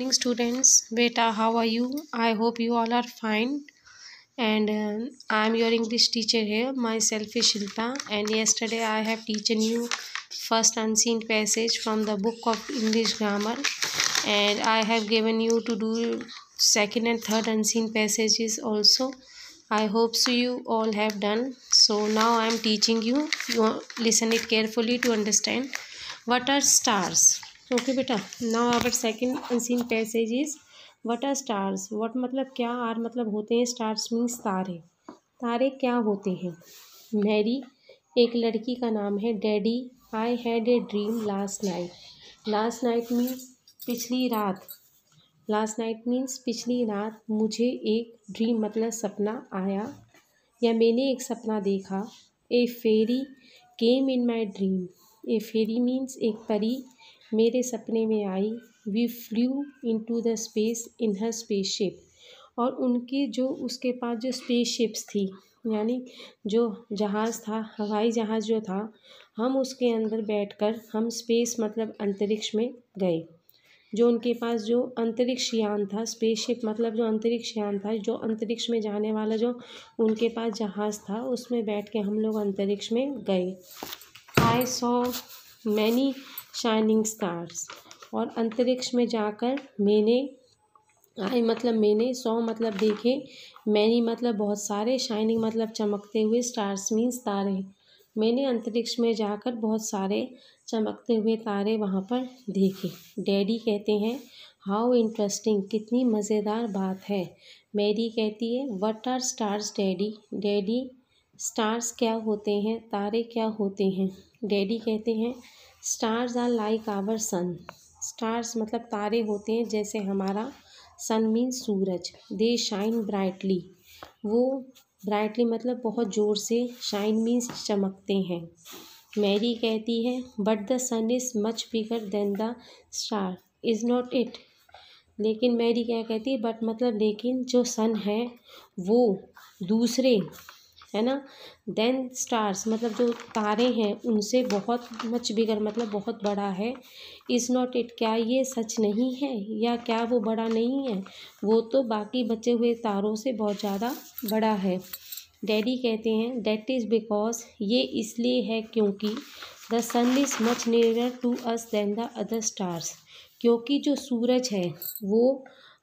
morning students beta how are you i hope you all are fine and uh, um, i am your english teacher here myself is shilpa and yesterday i have teaching you first unseen passage from the book of english grammar and i have given you to do second and third unseen passages also i hope so you all have done so now i am teaching you you listen it carefully to understand what are stars okay बेटा now our second unseen passage is what are stars what मतलब क्या are मतलब होते हैं stars means तारे तारे क्या होते हैं मैरी एक लड़की का नाम है daddy I had a dream last night last night means पिछली रात लास्ट नाइट मीन्स पिछली रात मुझे एक ड्रीम मतलब सपना आया या मैंने एक सपना देखा ए फेरी केम इन my dream A Pheri means एक परी मेरे सपने में I we flew into the space in her spaceship और उनकी जो उसके पास जो स्पेस शिप्स थी यानी जो जहाज़ था हवाई जहाज़ जो था हम उसके अंदर बैठकर हम स्पेस मतलब अंतरिक्ष में गए जो उनके पास जो अंतरिक्ष यान था स्पेसशिप मतलब जो अंतरिक्ष यान था जो अंतरिक्ष में जाने वाला जो उनके पास जहाज़ था उसमें बैठ के हम लोग अंतरिक्ष में गए I saw many shining stars और अंतरिक्ष में जाकर मैंने आई मतलब मैंने सौ मतलब देखे मैनी मतलब बहुत सारे शाइनिंग मतलब चमकते हुए स्टार्स मीन्स तारे मैंने अंतरिक्ष में जाकर बहुत सारे चमकते हुए तारे वहाँ पर देखे डैडी कहते हैं हाउ इंटरेस्टिंग कितनी मज़ेदार बात है मैरी कहती है what are stars daddy daddy stars क्या होते हैं तारे क्या होते हैं डैडी कहते हैं stars are like our sun stars मतलब तारे होते हैं जैसे हमारा सन मीन सूरज दे शाइन ब्राइटली वो ब्राइटली मतलब बहुत ज़ोर से शाइन मीन्स चमकते हैं मैरी कहती है but the sun is much bigger than the star is not it लेकिन मैरी क्या कहती है बट मतलब लेकिन जो सन है वो दूसरे है ना देन स्टार्स मतलब जो तारे हैं उनसे बहुत मच बिगर मतलब बहुत बड़ा है इज़ नॉट इट क्या ये सच नहीं है या क्या वो बड़ा नहीं है वो तो बाकी बचे हुए तारों से बहुत ज़्यादा बड़ा है डैडी कहते हैं डैट इज़ बिकॉज ये इसलिए है क्योंकि the sun is much near to us than the other stars क्योंकि जो सूरज है वो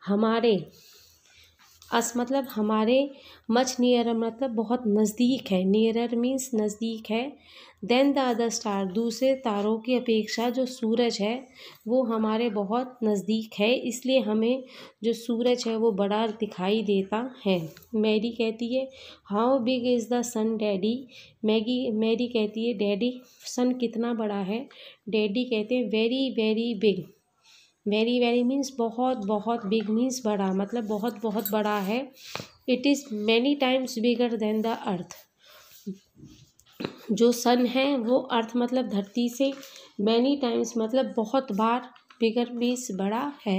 हमारे अस मतलब हमारे मच नियर मतलब बहुत नज़दीक है नियरर मीन्स नज़दीक है देन द अदर स्टार दूसरे तारों की अपेक्षा जो सूरज है वो हमारे बहुत नज़दीक है इसलिए हमें जो सूरज है वो बड़ा दिखाई देता है मैरी कहती है how big is the sun daddy Maggie Mary कहती है डैडी सन कितना बड़ा है डैडी कहते हैं very very big very very means बहुत बहुत बिग मीन्स बड़ा मतलब बहुत बहुत बड़ा है it is many times bigger than the earth जो सन है वो अर्थ मतलब धरती से मैनी टाइम्स मतलब बहुत बार बिगर मीन्स बड़ा है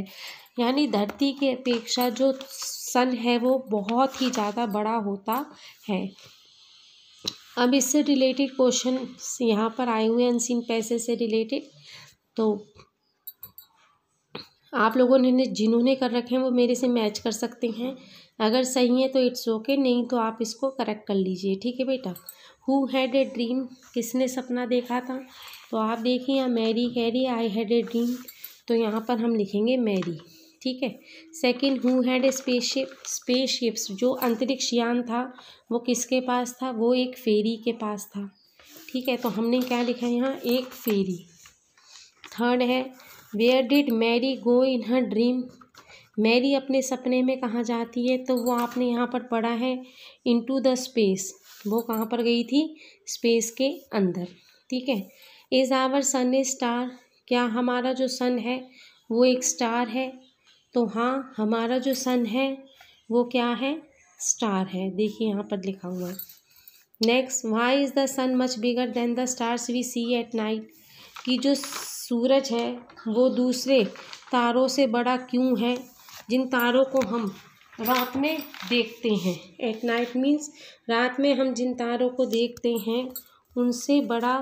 यानी धरती के अपेक्षा जो सन है वो बहुत ही ज़्यादा बड़ा होता है अब इससे रिलेटेड क्वेश्चन यहाँ पर आए हुए हैं अनसिन पैसे से रिलेटेड तो आप लोगों ने जिन्होंने कर रखे हैं वो मेरे से मैच कर सकते हैं अगर सही है तो इट्स ओके नहीं तो आप इसको करेक्ट कर लीजिए ठीक है बेटा हु हैड ए ड्रीम किसने सपना देखा था तो आप देखिए यहाँ मैरी कह रही आई हैड ए ड्रीम तो यहाँ पर हम लिखेंगे मैरी ठीक है second who had a spaceship spaceships जो अंतरिक्ष यान था वो किसके पास था वो एक फेरी के पास था ठीक है तो हमने क्या लिखा है यहाँ एक फेरी थर्ड है where did Mary go in her dream Mary अपने सपने में कहाँ जाती है तो वो आपने यहाँ पर पढ़ा है टू द स्पेस वो कहाँ पर गई थी स्पेस के अंदर ठीक है is our sun a star क्या हमारा जो सन है वो एक स्टार है तो हाँ हमारा जो सन है वो क्या है स्टार है देखिए यहाँ पर लिखा हुआ है next why is the sun much bigger than the stars we see at night कि जो सूरज है वो दूसरे तारों से बड़ा क्यों है जिन तारों को हम रात में देखते हैं एट नाइट मीन्स रात में हम जिन तारों को देखते हैं उनसे बड़ा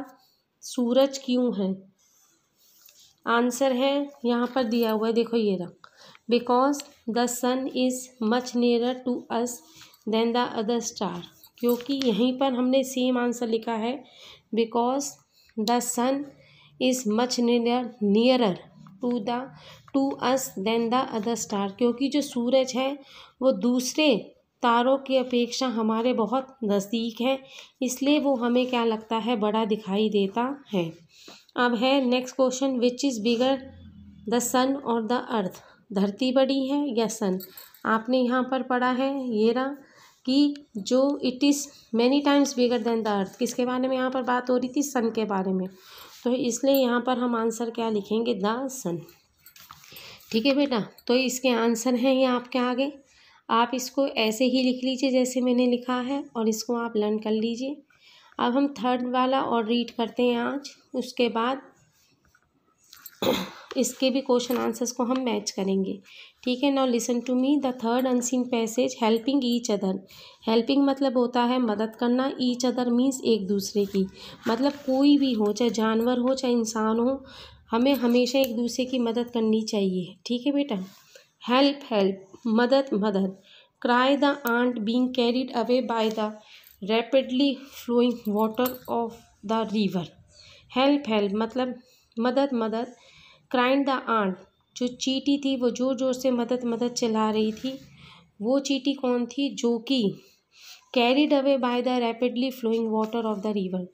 सूरज क्यों है आंसर है यहाँ पर दिया हुआ है देखो ये रहा because the sun is much nearer to us than the other star क्योंकि यहीं पर हमने सेम आंसर लिखा है because the sun is much near nearer to the to us than the other star क्योंकि जो सूरज है वो दूसरे तारों की अपेक्षा हमारे बहुत नज़दीक है इसलिए वो हमें क्या लगता है बड़ा दिखाई देता है अब है next question which is bigger the sun और द अर्थ धरती बड़ी है या सन आपने यहाँ पर पढ़ा है ये रहा कि जो it is many times bigger than the earth किसके बारे में यहाँ पर बात हो रही थी सन के बारे में तो इसलिए यहाँ पर हम आंसर क्या लिखेंगे द सन ठीक है बेटा तो इसके आंसर हैं ये आपके आगे आप इसको ऐसे ही लिख लीजिए जैसे मैंने लिखा है और इसको आप लर्न कर लीजिए अब हम थर्ड वाला और रीड करते हैं आज उसके बाद इसके भी क्वेश्चन आंसर्स को हम मैच करेंगे ठीक है now listen to me the third unseen passage helping each other helping मतलब होता है मदद करना ईच अदर मीन्स एक दूसरे की मतलब कोई भी हो चाहे जानवर हो चाहे इंसान हो हमें हमेशा एक दूसरे की मदद करनी चाहिए ठीक है बेटा हेल्प हेल्प मदद मदद cry the ant being carried away by the rapidly flowing water of the river help help मतलब मदद मदद क्राइन द आंट जो चीटी थी वो ज़ोर ज़ोर से मदद मदद चला रही थी वो चीटी कौन थी जो कि carried away by the rapidly flowing water of the river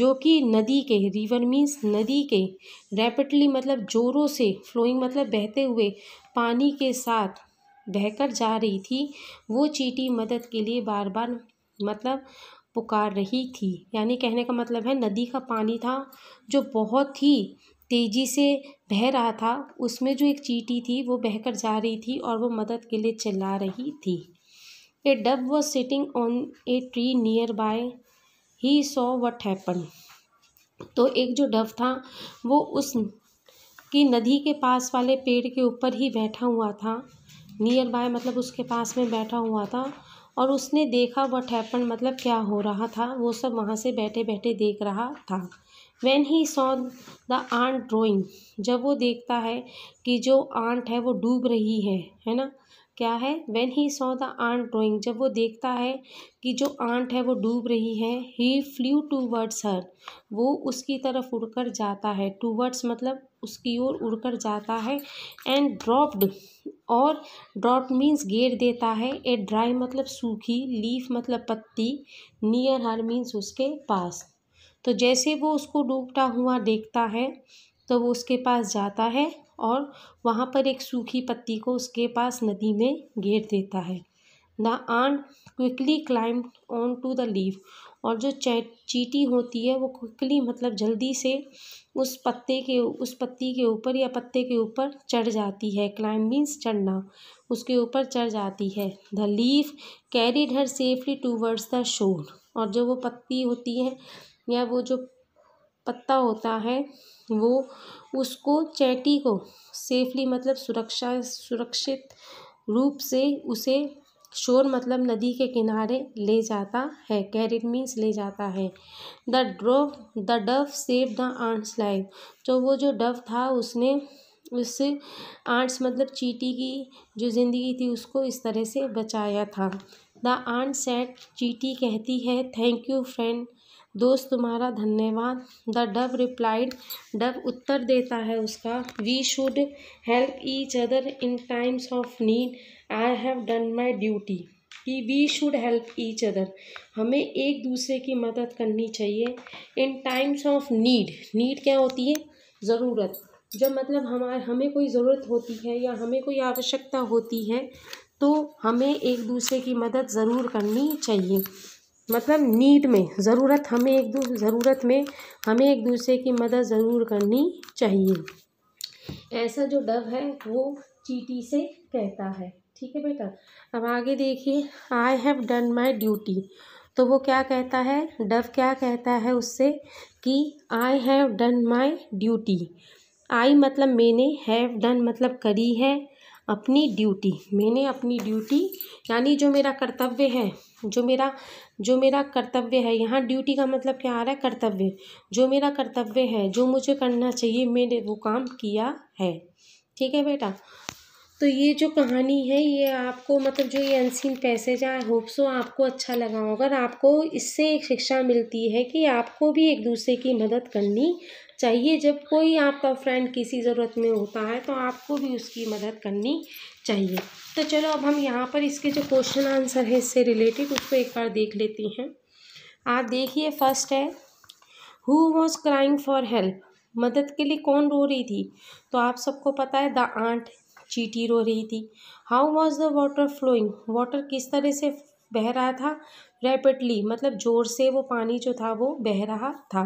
जो कि नदी के रिवर मीन्स नदी के रैपिडली मतलब जोरों से फ्लोइंग मतलब बहते हुए पानी के साथ बहकर जा रही थी वो चीटी मदद के लिए बार बार मतलब पुकार रही थी यानी कहने का मतलब है नदी का पानी था जो बहुत ही तेज़ी से बह रहा था उसमें जो एक चीटी थी वो बह कर जा रही थी और वो मदद के लिए चिल्ला रही थी a dove was sitting on a tree near by he saw what happen तो एक जो डब था वो उस की नदी के पास वाले पेड़ के ऊपर ही बैठा हुआ था नियर बाय मतलब उसके पास में बैठा हुआ था और उसने देखा वट हैपन मतलब क्या हो रहा था वो सब वहाँ से बैठे बैठे देख रहा था when he saw the ant drowning जब वो देखता है कि जो आंट है वो डूब रही है है ना क्या है when he saw the ant drowning जब वो देखता है कि जो आंट है वो डूब रही है he flew towards her वो उसकी तरफ उड़कर जाता है टू वर्ड्स मतलब उसकी ओर उड़कर जाता है एंड ड्रॉप्ड और ड्रॉप मीन्स गेर देता है ए ड्राई मतलब सूखी लीफ मतलब पत्ती नियर हर मीन्स उसके पास तो जैसे वो उसको डूबता हुआ देखता है तो वो उसके पास जाता है और वहाँ पर एक सूखी पत्ती को उसके पास नदी में घेर देता है the ant quickly climb on to the leaf और जो चीटी होती है वो क्विकली मतलब जल्दी से उस पत्ते के उस पत्ती के ऊपर या पत्ते के ऊपर चढ़ जाती है क्लाइम मीन्स चढ़ना उसके ऊपर चढ़ जाती है the leaf carried her safely towards the shore और जो वो पत्ती होती है या वो जो पत्ता होता है वो उसको चैटी को सेफ़ली मतलब सुरक्षा सुरक्षित रूप से उसे शोर मतलब नदी के किनारे ले जाता है कैरिट मीन्स ले जाता है the drove the dove save the ant's life तो वो जो डव था उसने उस आंट्स मतलब चीटी की जो ज़िंदगी थी उसको इस तरह से बचाया था द आंट सेट चीटी कहती है थैंक यू फ्रेंड दोस्त तुम्हारा धन्यवाद द डब रिप्लाइड डब उत्तर देता है उसका we should help each other in times of need I have done my duty कि we should help each other हमें एक दूसरे की मदद करनी चाहिए in times of need need क्या होती है ज़रूरत जब मतलब हमारे हमें कोई ज़रूरत होती है या हमें कोई आवश्यकता होती है तो हमें एक दूसरे की मदद ज़रूर करनी चाहिए मतलब नीड में ज़रूरत हमें एक दूसरे ज़रूरत में हमें एक दूसरे की मदद ज़रूर करनी चाहिए ऐसा जो डव है वो चीटी से कहता है ठीक है बेटा अब आगे देखिए I have done my duty तो वो क्या कहता है डव क्या कहता है उससे कि I have done my duty I मतलब मैंने हैव डन मतलब करी है अपनी ड्यूटी मैंने अपनी ड्यूटी यानी जो मेरा कर्तव्य है जो मेरा जो मेरा कर्तव्य है यहाँ ड्यूटी का मतलब क्या आ रहा है कर्तव्य जो मेरा कर्तव्य है जो मुझे करना चाहिए मैंने वो काम किया है ठीक है बेटा तो ये जो कहानी है ये आपको मतलब जो ये unseen passage I hope so आपको अच्छा लगा होगा और आपको इससे एक शिक्षा मिलती है कि आपको भी एक दूसरे की मदद करनी चाहिए जब कोई आपका फ्रेंड किसी ज़रूरत में होता है तो आपको भी उसकी मदद करनी चाहिए तो चलो अब हम यहाँ पर इसके जो क्वेश्चन आंसर है इससे रिलेटेड उसको एक बार देख लेती हैं आप देखिए फर्स्ट है who was crying for help मदद के लिए कौन रो रही थी तो आप सबको पता है द आंट चीटी रो रही थी how was the water flowing water किस तरह से बह रहा था रैपिडली मतलब जोर से वो पानी जो था वो बह रहा था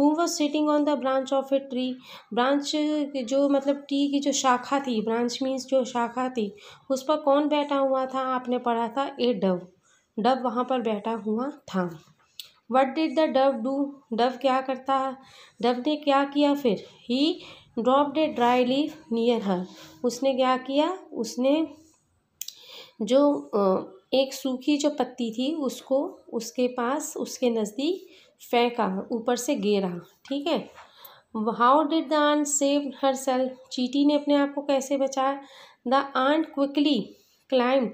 who was sitting on the branch of a tree branch जो मतलब ट्री की जो शाखा थी ब्रांच मीन्स जो शाखा थी उस पर कौन बैठा हुआ था आपने पढ़ा था ए डव डव वहाँ पर बैठा हुआ था what did the dove do dove क्या करता डव ने क्या किया फिर he drop the dry leaf near her उसने क्या किया उसने जो एक सूखी जो पत्ती थी उसको उसके पास उसके नज़दीक फेंका ऊपर से गेरा ठीक है how did the ant save herself चीटी ने अपने आप को कैसे बचाया the ant quickly climb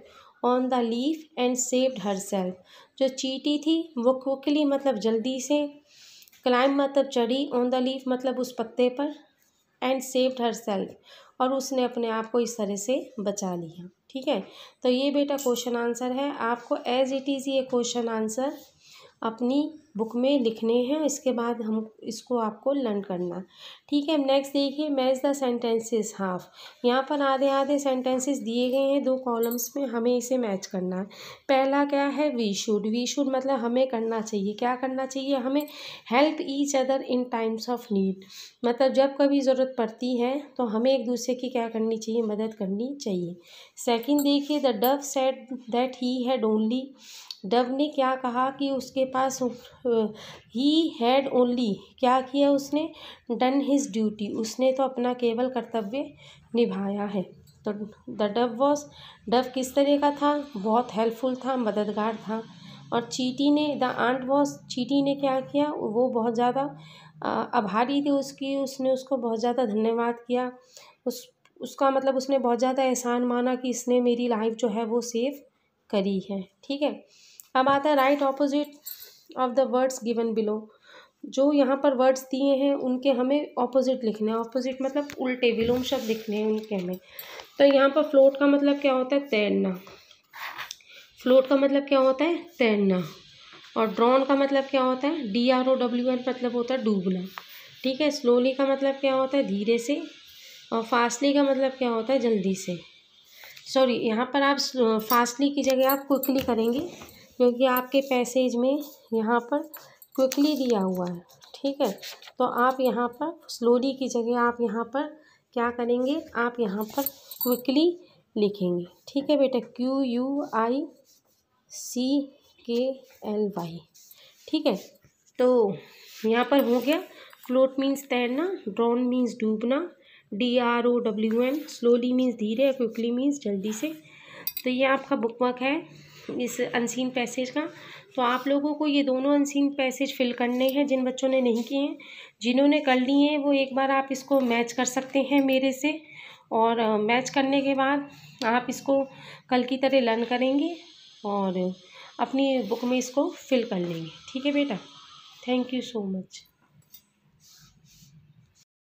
on the leaf and saved herself जो चीटी थी वो क्विकली मतलब जल्दी से क्लाइम मतलब चढ़ी ऑन द लीफ मतलब उस पत्ते पर एंड सेव्ड हर सेल्फ और उसने अपने आप को इस तरह से बचा लिया ठीक है तो ये बेटा क्वेश्चन आंसर है आपको एज इट इज़ ये क्वेश्चन आंसर अपनी बुक में लिखने हैं इसके बाद हम इसको आपको लर्न करना ठीक है नेक्स्ट देखिए मैच द सेंटेंसेस हाफ यहाँ पर आधे आधे सेंटेंसेस दिए गए हैं दो कॉलम्स में हमें इसे मैच करना है पहला क्या है वी शुड वी शुड मतलब हमें करना चाहिए क्या करना चाहिए हमें help each other in times of need मतलब जब कभी ज़रूरत पड़ती है तो हमें एक दूसरे की क्या करनी चाहिए मदद करनी चाहिए सेकेंड देखिए the dove said that he had only dove ने क्या कहा कि उसके पास ही हैड ओनली क्या किया उसने डन हिज ड्यूटी उसने तो अपना केवल कर्तव्य निभाया है तो द डव वॉज डव किस तरह का था बहुत हेल्पफुल था मददगार था और चीटी ने द आंट वॉज चीटी ने क्या किया वो बहुत ज़्यादा आभारी थी उसकी उसने उसको बहुत ज़्यादा धन्यवाद किया उस उसका मतलब उसने बहुत ज़्यादा एहसान माना कि इसने मेरी लाइफ जो है वो सेफ करी है ठीक है अब आता है right opposite of the words given below जो यहाँ पर वर्ड्स दिए हैं उनके हमें ऑपोजिट लिखने हैं ऑपोजिट मतलब उल्टे विलोम शब्द लिखने हैं उनके हमें तो यहाँ पर फ्लोट का मतलब क्या होता है तैरना फ्लोट का मतलब क्या होता है तैरना और ड्रॉन का मतलब क्या होता है D R O W N मतलब होता है डूबना ठीक है स्लोली का मतलब क्या होता है धीरे से और फास्टली का मतलब क्या होता है जल्दी से सॉरी यहाँ पर आप फास्टली की जगह आप क्विकली करेंगे क्योंकि आपके पैसेज में यहाँ पर क्विकली दिया हुआ है ठीक है तो आप यहाँ पर स्लोली की जगह आप यहाँ पर क्या करेंगे आप यहाँ पर क्विकली लिखेंगे ठीक है बेटा क्यू यू आई सी के एल वाई ठीक है तो यहाँ पर हो गया फ्लोट मीन्स तैरना ड्रोन मीन्स डूबना D R O W N slowly means धीरे क्विकली मीन्स जल्दी से तो ये आपका बुक वर्क है इस अनसीन पैसेज का तो आप लोगों को ये दोनों अनसीन पैसेज फिल करने हैं जिन बच्चों ने नहीं किए हैं जिन्होंने कर लिए हैं वो एक बार आप इसको मैच कर सकते हैं मेरे से और मैच करने के बाद आप इसको कल की तरह लर्न करेंगे और अपनी बुक में इसको फिल कर लेंगे ठीक है बेटा थैंक यू सो मच